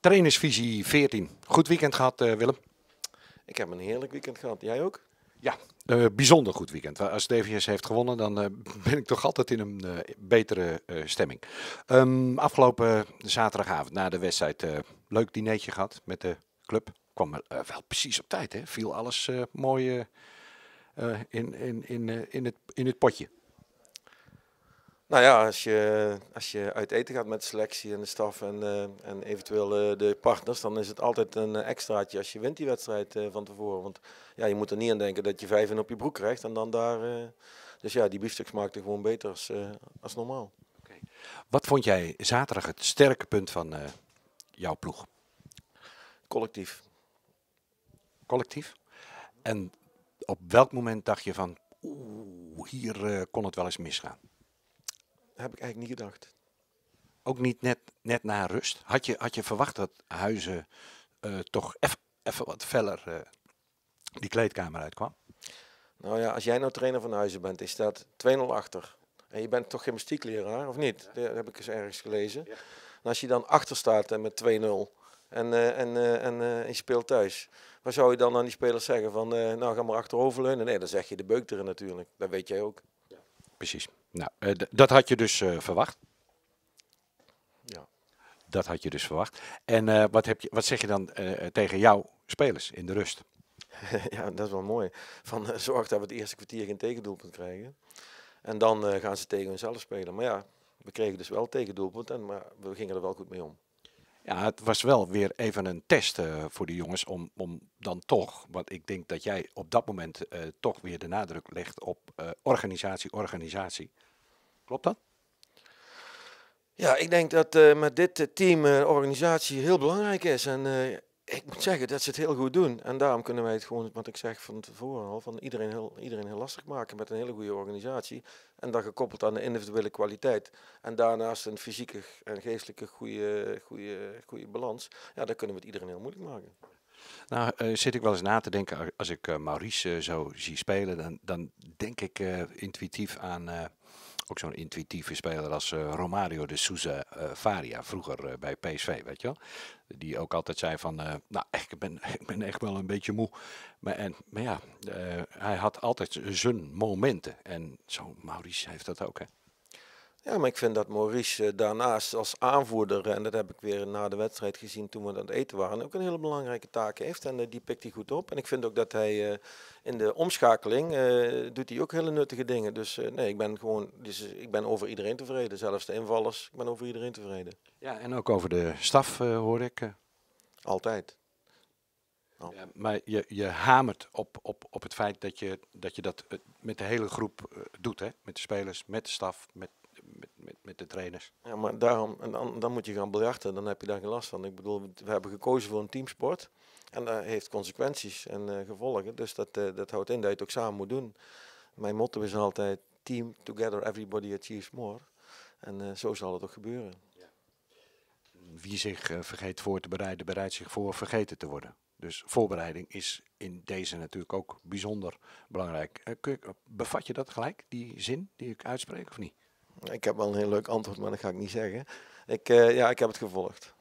Trainersvisie 14. Goed weekend gehad, eh, Willem. Ik heb een heerlijk weekend gehad. Jij ook? Ja, uh, bijzonder goed weekend. Als DVS heeft gewonnen, dan eh, ben ik toch altijd in een betere stemming. Ehm, afgelopen zaterdagavond na de wedstrijd, leuk dinertje gehad met de club. Kwam wel precies op tijd, hè? Viel alles mooi in, in, in, in, het, in het potje. Nou ja, als je, als je uit eten gaat met de selectie en de staf en, eh, en eventueel eh, de partners, dan is het altijd een eh, extraatje als je wint die wedstrijd van tevoren. Want ja, je moet er niet aan denken dat je vijf in op je broek krijgt en dan daar... dus ja, die biefstuk smaakte gewoon beter als, als normaal. Okay. Wat vond jij zaterdag het sterke punt van jouw ploeg? Collectief. Collectief? En op welk moment dacht je van, oeh, hier kon het wel eens misgaan? heb ik eigenlijk niet gedacht. Ook niet net, net na rust? Had je, had je verwacht dat Huizen eh, toch even wat feller eh, die kleedkamer uitkwam? Nou ja, als jij nou trainer van Huizen bent, is dat 2-0 achter. En je bent toch gymnastiekleraar, of niet? Dat heb ik eens ergens gelezen. Ja. als je dan achter staat eh, met 2-0 en, en, en, je speelt thuis, wat zou je dan aan die spelers zeggen? Van, nou, ga maar achteroverleunen. Nee, dan zeg je de beuk erin natuurlijk. Dat weet jij ook. Ja. Precies. Nou, eh, dat had je dus eh, verwacht. Ja. Dat had je dus verwacht. En eh, wat, heb je, wat zeg je dan tegen jouw spelers in de rust? ja, dat is wel mooi. Van, zorg dat we het eerste kwartier geen tegendoelpunt krijgen. En dan gaan ze tegen hunzelf spelen. Maar ja, we kregen dus wel tegendoelpunt, en, maar we gingen er wel goed mee om. Ja, het was wel weer even een test eh, voor de jongens om, om dan toch, want ik denk dat jij op dat moment eh, toch weer de nadruk legt op eh, organisatie, organisatie. Klopt dat? Ja, ik denk dat met dit team organisatie heel belangrijk is. En ik moet zeggen dat ze het heel goed doen. En daarom kunnen wij het gewoon, wat ik zeg van tevoren al, van iedereen heel, iedereen heel lastig maken met een hele goede organisatie. En dan gekoppeld aan de individuele kwaliteit. En daarnaast een fysieke en geestelijke goede, goede, goede balans. Ja, dan kunnen we het iedereen heel moeilijk maken. Nou, uh, zit ik wel eens na te denken, als ik eh, Maurice eh, zou zo zie spelen, dan, dan denk ik intuïtief aan ook zo'n intuïtieve speler als eh, Romario de Souza Faria, eh, vroeger eh, bij PSV, weet je wel. Die ook altijd zei van, nou, ik ben, ik ben echt wel een beetje moe. Maar, en, maar ja, hij had altijd zijn momenten. En zo, Maurice heeft dat ook, hè. Ja, maar ik vind dat Maurice eh, daarnaast als aanvoerder, en dat heb ik weer na de wedstrijd gezien toen we aan het eten waren, ook een hele belangrijke taak heeft. En eh, die pikt hij goed op. En ik vind ook dat hij eh, in de omschakeling doet hij ook hele nuttige dingen. Dus nee, ik ben gewoon dus ik ben over iedereen tevreden. Zelfs de invallers, ik ben over iedereen tevreden. Ja, en ook over de staf hoor ik. Altijd. Ja, maar je, je hamert op, op, op het feit dat je, dat je dat met de hele groep doet. Hè? Met de spelers, met de staf, met, met, met de trainers. Ja, maar daarom, en dan, dan moet je gaan biljarten, dan heb je daar geen last van. Ik bedoel, we hebben gekozen voor een teamsport. En dat heeft consequenties en eh, gevolgen. Dus dat, eh, dat houdt in dat je het ook samen moet doen. Mijn motto is altijd: team together, everybody achieves more. En eh, zo zal het ook gebeuren. Wie zich vergeet voor te bereiden, bereidt zich voor vergeten te worden. Dus voorbereiding is in deze natuurlijk ook bijzonder belangrijk. bevat je dat gelijk, die zin die ik uitspreek, of niet? Ik heb wel een heel leuk antwoord, maar dat ga ik niet zeggen. Ik, eh, ja, ik heb het gevolgd.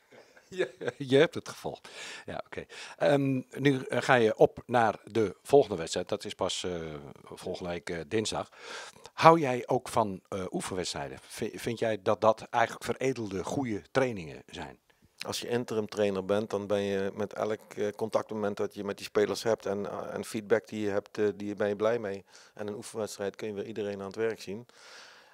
je hebt het gevolgd. Ja, oké. Ehm, nu eh, ga je op naar de volgende wedstrijd. Dat is pas uh, eh, volgende week dinsdag. Hou jij ook van oefenwedstrijden? vind jij dat dat eigenlijk veredelde, goede trainingen zijn? als je interim trainer bent, dan ben je met elk eh, contactmoment dat je met die spelers hebt en, eh, en feedback die je hebt, eh, die ben je blij mee. En een oefenwedstrijd kun je weer iedereen aan het werk zien.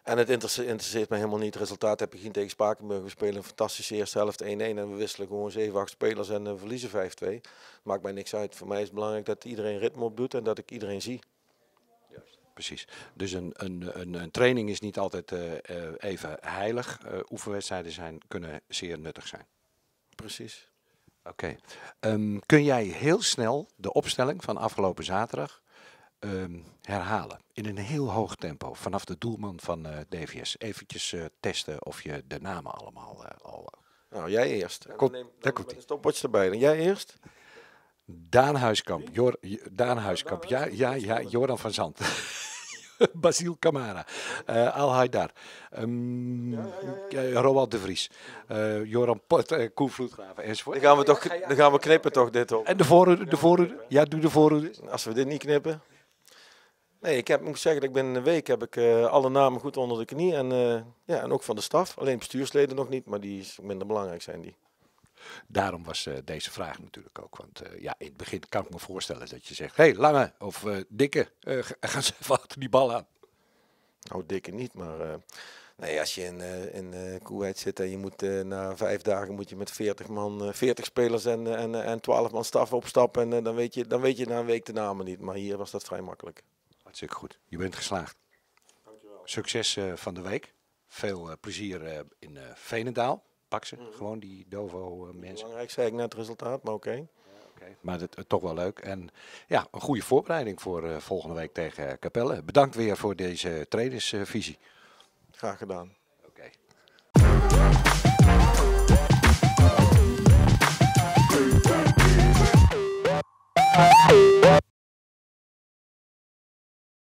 En het interesseert me helemaal niet. Het resultaat heb je geen tegen Spakenburg. We spelen een fantastische eerste helft 1-1 en we wisselen gewoon 7, 8 spelers en verliezen 5-2. Maakt mij niks uit. Voor mij is het belangrijk dat iedereen ritme doet en dat ik iedereen zie. Precies. Dus een, een, een, een, training is niet altijd even heilig. oefenwedstrijden zijn, kunnen zeer nuttig zijn. Precies. Oké. Okay. Ehm, kun jij heel snel de opstelling van afgelopen zaterdag um, herhalen? In een heel hoog tempo, vanaf de doelman van uh, eh, DVS. Even uh, eh, testen of je de namen allemaal eh, al... Nou, jij eerst. neem, dan komt een stopwatch erbij. jij eerst? Daan Huiskamp. Jor, Daan Ja, ja, ja, Joran van Zanten. Basil Camara, uh, eh, Al Haidar, um, Roald de Vries, eh, Joran Pot, uh, Koen Vloedgraven Dan gaan we, toch, dan gaan we knippen toch dit op. En de voorhoede, de voorhoede, ja doe de voorhoede. Als we dit niet knippen. Nee, ik heb, moet zeggen dat ik binnen een week heb ik alle namen goed onder de knie. En, ja, en ook van de staf. Alleen bestuursleden nog niet, maar die is minder belangrijk zijn die. Daarom was eh, deze vraag natuurlijk ook. Want eh, ja, in het begin kan ik me voorstellen dat je zegt: hé, hey, lange of eh, dikke, gaan ze even achter die bal aan. Nou, dikke niet, maar. Nee, als je in, in zit en je moet na vijf dagen moet je met 40 man, uh, 40 spelers en, en, en 12 man staf opstappen. En dan, weet je, dan weet je na een week de namen niet. Maar hier was dat vrij makkelijk. Hartstikke goed. Je bent geslaagd. Dankjewel. Succes van de week. Veel plezier in Venendaal pak ze. Mhm. Gewoon die Dovo-mensen. Eh, Belangrijk zei ik net het resultaat, maar oké. Maar het eh, toch wel leuk. En ja, een goede voorbereiding voor eh, volgende week tegen Capelle. Bedankt weer voor deze trainersvisie. Graag gedaan. Oké.